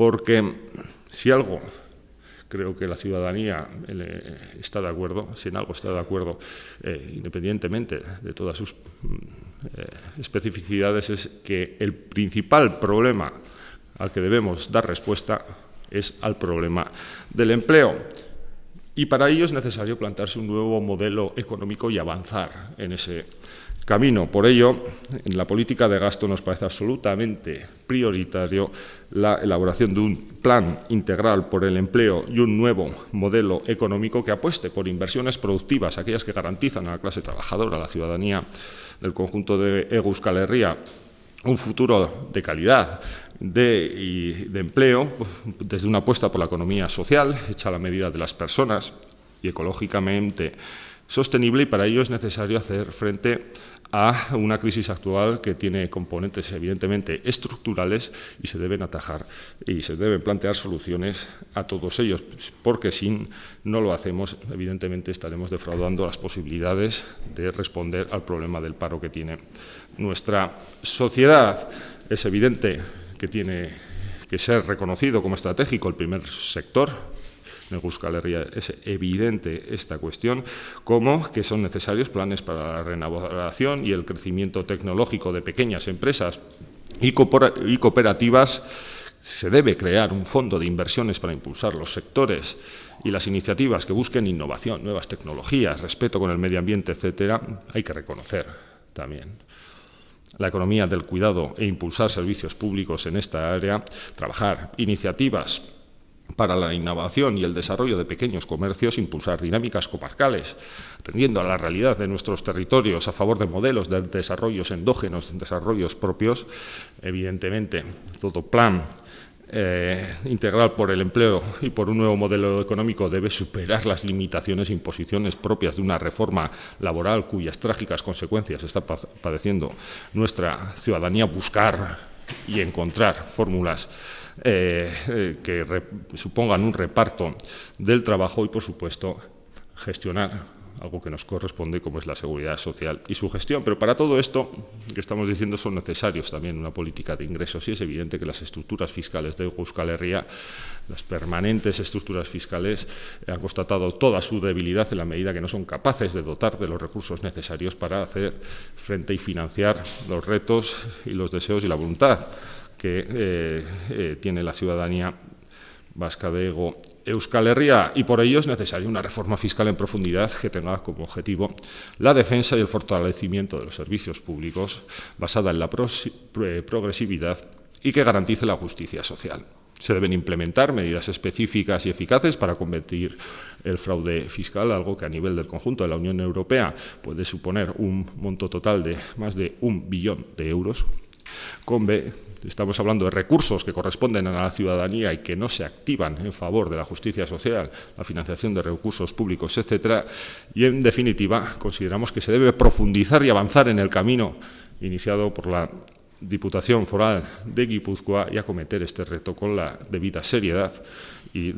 porque si algo creo que la ciudadanía eh, está de acuerdo, si en algo está de acuerdo, eh, independientemente de todas sus mm, eh, especificidades, es que el principal problema al que debemos dar respuesta es al problema del empleo. Y para ello es necesario plantarse un nuevo modelo económico y avanzar en ese camino. Por ello, en la política de gasto nos parece absolutamente prioritario la elaboración de un plan integral por el empleo y un nuevo modelo económico que apueste por inversiones productivas, aquellas que garantizan a la clase trabajadora, a la ciudadanía del conjunto de Euskal Herria, un futuro de calidad, de, y de empleo, desde una apuesta por la economía social, hecha a la medida de las personas y ecológicamente sostenible, y para ello es necesario hacer frente a una crisis actual que tiene componentes evidentemente estructurales y se deben atajar y se deben plantear soluciones a todos ellos, porque si no lo hacemos, evidentemente estaremos defraudando las posibilidades de responder al problema del paro que tiene nuestra sociedad. Es evidente que tiene que ser reconocido como estratégico el primer sector me es evidente esta cuestión, como que son necesarios planes para la renovación y el crecimiento tecnológico de pequeñas empresas y cooperativas se debe crear un fondo de inversiones para impulsar los sectores y las iniciativas que busquen innovación, nuevas tecnologías, respeto con el medio ambiente, etcétera, hay que reconocer también. La economía del cuidado e impulsar servicios públicos en esta área, trabajar iniciativas para la innovación y el desarrollo de pequeños comercios, impulsar dinámicas comarcales, atendiendo a la realidad de nuestros territorios a favor de modelos de desarrollos endógenos, desarrollos propios, evidentemente todo plan eh, integral por el empleo y por un nuevo modelo económico debe superar las limitaciones e imposiciones propias de una reforma laboral cuyas trágicas consecuencias está padeciendo nuestra ciudadanía, buscar y encontrar fórmulas eh, eh, que supongan un reparto del trabajo y, por supuesto, gestionar algo que nos corresponde como es la seguridad social y su gestión. Pero para todo esto que estamos diciendo son necesarios también una política de ingresos y es evidente que las estructuras fiscales de Euskal Herria, las permanentes estructuras fiscales, han constatado toda su debilidad en la medida que no son capaces de dotar de los recursos necesarios para hacer frente y financiar los retos y los deseos y la voluntad que eh, eh, tiene la ciudadanía Vasca de Ego Euskal Herria y por ello es necesaria una reforma fiscal en profundidad que tenga como objetivo la defensa y el fortalecimiento de los servicios públicos basada en la eh, progresividad y que garantice la justicia social. Se deben implementar medidas específicas y eficaces para combatir el fraude fiscal, algo que a nivel del conjunto de la Unión Europea puede suponer un monto total de más de un billón de euros, con B, estamos hablando de recursos que corresponden a la ciudadanía y que no se activan en favor de la justicia social, la financiación de recursos públicos, etcétera. Y en definitiva, consideramos que se debe profundizar y avanzar en el camino iniciado por la Diputación Foral de Guipúzcoa y acometer este reto con la debida seriedad y